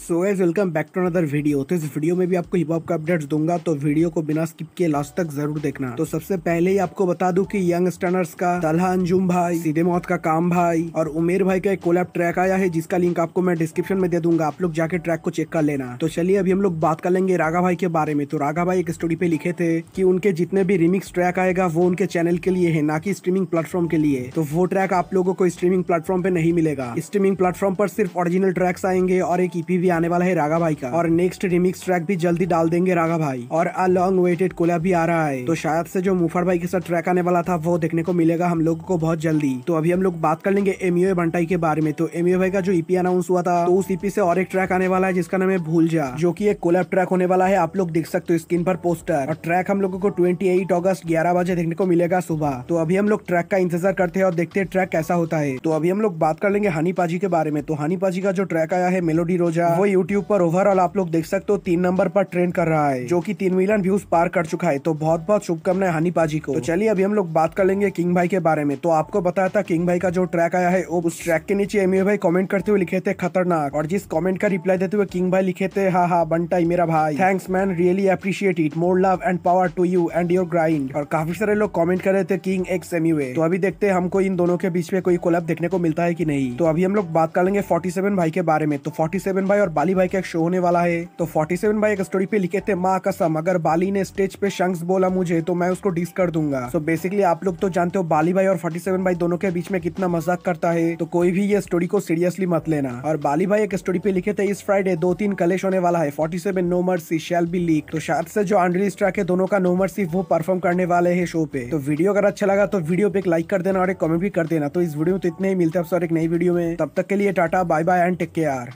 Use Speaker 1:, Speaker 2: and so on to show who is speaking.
Speaker 1: so as welcome back to another video तो इस video में भी आपको हिप हॉप का अपडेट्स दूंगा तो वीडियो को बिना स्किप किए लास्ट तक जरूर देखना तो सबसे पहले ही आपको बता दूं कि यंग स्टनर्स का तलहा अंजुम भाई सीधे मौत का काम भाई और उमेर भाई का एक कोलैब ट्रैक आया है जिसका लिंक आपको मैं डिस्क्रिप्शन में दे दूंगा आप लोग जाके ट्रैक को चेक कर लेना तो चलिए अभी हम लोग बात कर लेंगे राघा भाई के बारे में तो राघा भाई एक स्टोरी पे लिखे थे की उनके जितने भी रिमिक्स ट्रैक आएगा वो उनके चैनल के लिए है ना की स्ट्रीमिंग प्लेटफॉर्म के लिए तो वो ट्रैक आप लोगों को स्ट्रीमिंग प्लेटफॉर्म पे नहीं मिलेगा स्ट्रीमिंग प्लेटफॉर्म पर सिर्फ ओरिजिनल ट्रैक्स आएंगे और एक ईपी आने वाला है राघा भाई का और नेक्स्ट रिमिक्स ट्रैक भी जल्दी डाल देंगे राघा भाई और अ लॉन्ग वेटेड कोला भी आ रहा है तो शायद से जो मुफर भाई के साथ ट्रैक आने वाला था वो देखने को मिलेगा हम लोग को बहुत जल्दी तो अभी हम लोग बात कर लेंगे एमयू बंटाई के बारे में तो एमयू भाई का जो ईपी e अनाउंस हुआ था तो उस ईपी e से और एक ट्रैक आने वाला है जिसका नाम है भूल जा जो की एक कोलाब ट्रैक होने वाला है आप लोग देख सकते हो स्क्रीन पर पोस्टर और ट्रैक हम लोगों को ट्वेंटी अगस्त ग्यारह बजे देखने को मिलेगा सुबह तो अभी हम लोग ट्रैक का इंतजार करते हैं और देखते हैं ट्रैक कैसा होता है तो अभी हम लोग बात कर लेंगे हनी पाजी के बारे में तो हनी पाजी का जो ट्रैक आया है मेलोडी रोजा वो यूट्यूब पर ओवरऑल आप लोग देख सकते हो तीन नंबर पर ट्रेंड कर रहा है जो की तीन मिलियन व्यूज पार कर चुका है तो बहुत बहुत शुभकामनाएं हनी पाजी को तो चलिए अभी हम लोग बात कर लेंगे किंग भाई के बारे में तो आपको बताया था किंग भाई का जो ट्रैक आया है वो उस ट्रैक के नीचे एमयू भाई कॉमेंट करते हुए लिखे थे खतरनाक और जिस कॉमेंट का रिप्लाई देते हुए किंग भाई लिखे थे हा हा बंटाई मेरा भाई thanks man really appreciate it more love and power to you and your grind और काफी सारे लोग कॉमेंट कर रहे थे किंग एक्स एम तो अभी देखते हैं हमको इन दोनों के बीच में कोई कोलब देखने को मिलता है की नहीं तो अभी हम लोग बात कर लेंगे फोर्टी भाई के बारे में तो फोर्टी भाई और बाली भाई का एक शो होने वाला है तो 47 भाई एक स्टोरी पे लिखे थे माँ कसम अगर बाली ने स्टेज पे शंक्स बोला मुझे तो मैं उसको डिस कर दूंगा तो so बेसिकली आप लोग तो जानते हो बाली भाई और 47 भाई दोनों के बीच में कितना मजाक करता है तो कोई भी ये स्टोरी को सीरियसली मत लेना और बाली भाई एक स्टोरी पे लिखे थे इस फ्राइडे दो तीन कलेश होने वाला है forty seven no mercy shall be leak तो शायद से जो अनरिलीज ट्रैक है दोनों का नो मर्सी वो परफॉर्म करने वाले है शो पे तो वीडियो अगर अच्छा लगा तो वीडियो पे एक लाइक कर देना और एक कमेंट भी कर देना तो इस वीडियो में तो इतने ही मिलते हैं सर एक नई वीडियो में तब तक के लिए tata bye bye and take care